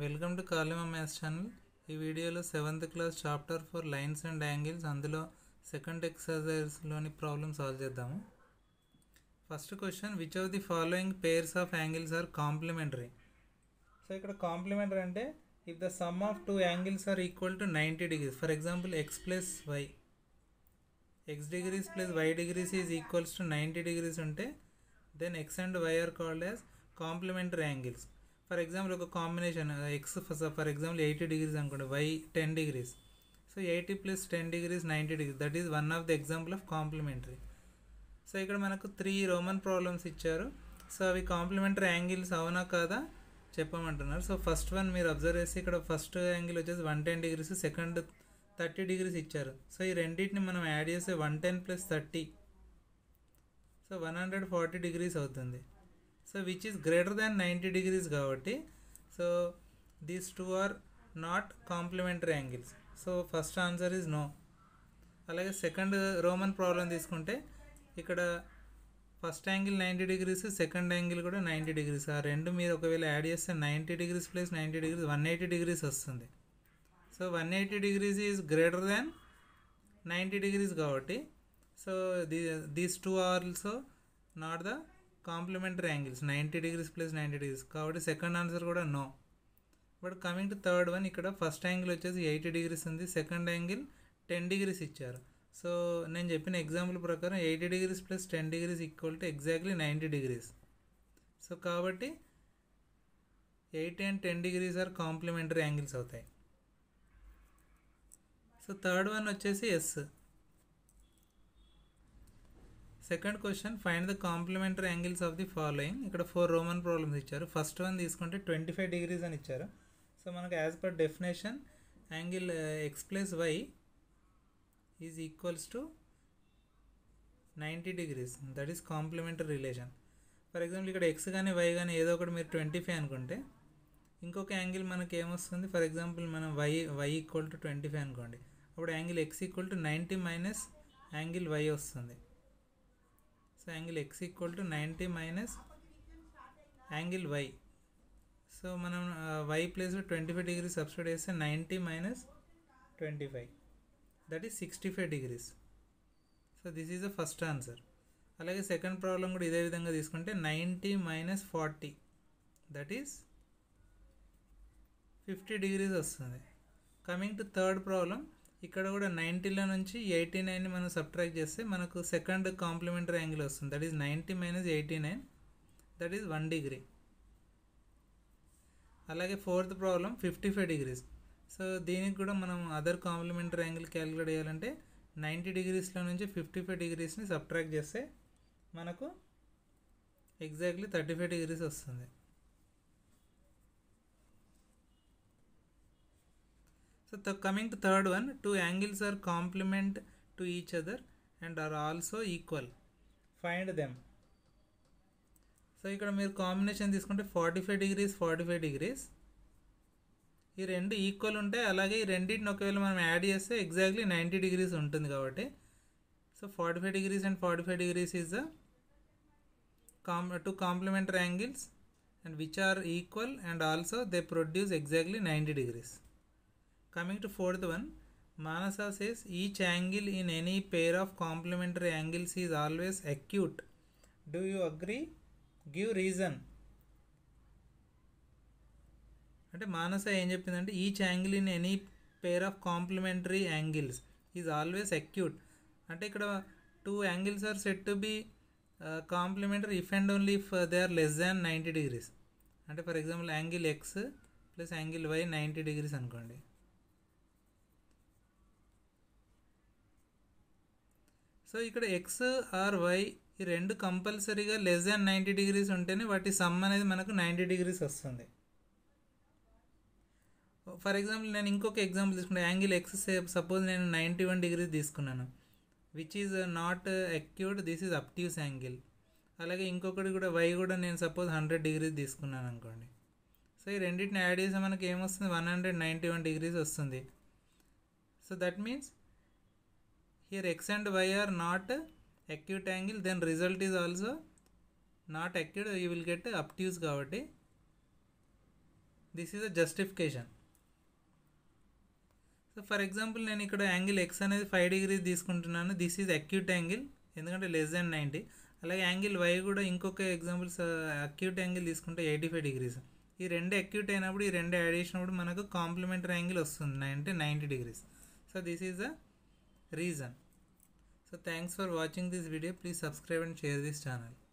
Welcome to కాలిమ maths channel ఈ వీడియోలో seventh class chapter four lines and angles అందులో సెకండ్ ఎక్సర్సైజ్లోని ప్రాబ్లమ్ సాల్వ్ చేద్దాము first question which of the following pairs of angles are complementary so ఇక్కడ complementary అంటే if the sum of two angles are equal to ninety degrees for example x plus y x degrees plus y degrees is equals to ninety degrees ఉంటే then x and y are called as complementary angles for example ఒక combination x for example eighty degrees అనుకోండి y ten degrees so eighty plus ten degrees ninety degrees that is one of the example of complementary so ఇక్కడ మనకు three roman problems ఇచ్చారు so అవి complementary angles అవునా కాదా చెప్పమంటున్నారు so first one మీరు observe చేసి ఇక్కడ ఫస్ట్ యాంగిల్ వచ్చేసి one ten degrees second thirty degrees ఇచ్చారు సో ఈ రెండింటిని మనం యాడ్ చేస్తే one ten plus thirty so one hundred forty degrees అవుతుంది so which is greater than ninety degrees కాబట్టి so these two are not complementary angles so first answer is no అలాగే second roman problem తీసుకుంటే ఇక్కడ first angle ninety degrees second angle కూడా ninety degrees ఆ రెండు మీరు ఒకవేళ యాడ్ చేస్తే ninety degrees plus ninety degrees one eighty degrees వస్తుంది so one eighty degrees is greater than ninety degrees కాబట్టి so the these two are also not the complementary angles ninety degrees plus ninety degrees కాబట్టి second answer కూడా no but coming to third one ఇక్కడ first angle వచ్చేసి eighty degrees ఉంది second angle ten degrees ఇచ్చారు so నేను చెప్పిన example ప్రకారం eighty degrees plus ten degrees equal to exactly ninety degrees so కాబట్టి eighty and ten degrees are complementary angles అవుతాయి so third one వచ్చేసి yes second question find the complementary angles of the following ఇక్కడ four roman problems ఇచ్చారు first one తీసుకుంటే twenty five degrees అని ఇచ్చారు so మనకు as per definition angle x plus y is equals to ninety degrees that is complementary relation for example ఇక్కడ x కానీ y కానీ ఏదో ఒకటి మీరు ట్వంటీ ఫైవ్ అనుకుంటే ఇంకొక యాంగిల్ మనకి ఏమొస్తుంది ఫర్ ఎగ్జాంపుల్ మనం y y equal to twenty five అనుకోండి అప్పుడు angle x equal to ninety minus angle y వస్తుంది so angle x equal to ninety minus angle y so మనం వై ప్లేస్లో ట్వంటీ ఫైవ్ డిగ్రీ సబ్స్టిట్యూట్ చేస్తే ninety minus twenty five that is sixty five degrees so this is the first answer అలాగే second problem కూడా ఇదే విధంగా తీసుకుంటే ninety minus forty that is fifty degrees వస్తుంది coming to third problem ఇక్కడ కూడా నైంటీలో నుంచి ఎయిటీ నైన్ మనం సబ్ట్రాక్ చేస్తే మనకు సెకండ్ కాంప్లిమెంటరీ యాంగిల్ వస్తుంది that is ninety minus eighty nine that is one degree అలాగే fourth problem fifty five degrees so దీనికి కూడా మనం అదర్ కాంప్లిమెంటరీ యాంగిల్ క్యాలిక్యులేట్ చేయాలంటే నైంటీ డిగ్రీస్లో నుంచి ఫిఫ్టీ ఫైవ్ డిగ్రీస్ని సబ్ట్రాక్ట్ చేస్తే మనకు ఎగ్జాక్ట్లీ థర్టీ ఫైవ్ డిగ్రీస్ వస్తుంది so the coming to third one, two angles are complement to each other and are also equal. Find them. So ఇక్కడ మీరు combination తీసుకుంటే forty five degrees forty five degrees ఈ రెండు equal ఉంటాయి అలాగే ఈ రెండింటిని ఒకవేళ మనం యాడ్ చేస్తే ఎగ్జాక్ట్లీ నైంటీ డిగ్రీస్ ఉంటుంది కాబట్టి so forty five degrees and forty five degrees is the com two complementary angles and which are equal and also they produce exactly ninety degrees coming to fourth one Manasa says each angle in any pair of complementary angles is always acute. Do you agree? Give reason అంటే మానస ఏం చెప్పిందంటే each angle in any pair of complementary angles is always acute అంటే ఇక్కడ two angles are set to be complementary if and only if they are less than ninety degrees అంటే for example angle x plus angle y ninety degrees అనుకోండి so ఇక్కడ x or y ఈ రెండు కంపల్సరీగా less than ninety degrees ఉంటేనే వాటి sum అనేది మనకు నైంటీ డిగ్రీస్ వస్తుంది ఫర్ ఎగ్జాంపుల్ నేను ఇంకొక ఎగ్జాంపుల్ తీసుకుంటే యాంగిల్ ఎక్స్ సపోజ్ నేను నైంటీ వన్ డిగ్రీస్ తీసుకున్నాను which is not acute this is obtuse angle అలాగే ఇంకొకటి కూడా వై కూడా నేను సపోజ్ హండ్రెడ్ డిగ్రీస్ తీసుకున్నాను అనుకోండి సో ఈ రెండింటిని యాడ్ చేస్తే మనకి ఏమొస్తుంది one hundred ninety one degrees వస్తుంది so that means here x and y are not acute angle then result is also not acute you will get obtuse కాబట్టి this is a justification so for example నేను ఇక్కడ angle x అనేది five degrees తీసుకుంటున్నాను this is acute angle ఎందుకంటే less than ninety అలాగే angle y కూడా ఇంకొక examples acute angle తీసుకుంటే ఎయిటీ ఫైవ్ డిగ్రీస్ ఈ రెండు అక్యూట్ అయినప్పుడు ఈ రెండు యాడ్ చేసినప్పుడు మనకు కాంప్లిమెంటరీ యాంగిల్ వస్తుంది అంటే ninety degrees so this is a reason. So thanks for watching this video. Please subscribe and share this channel.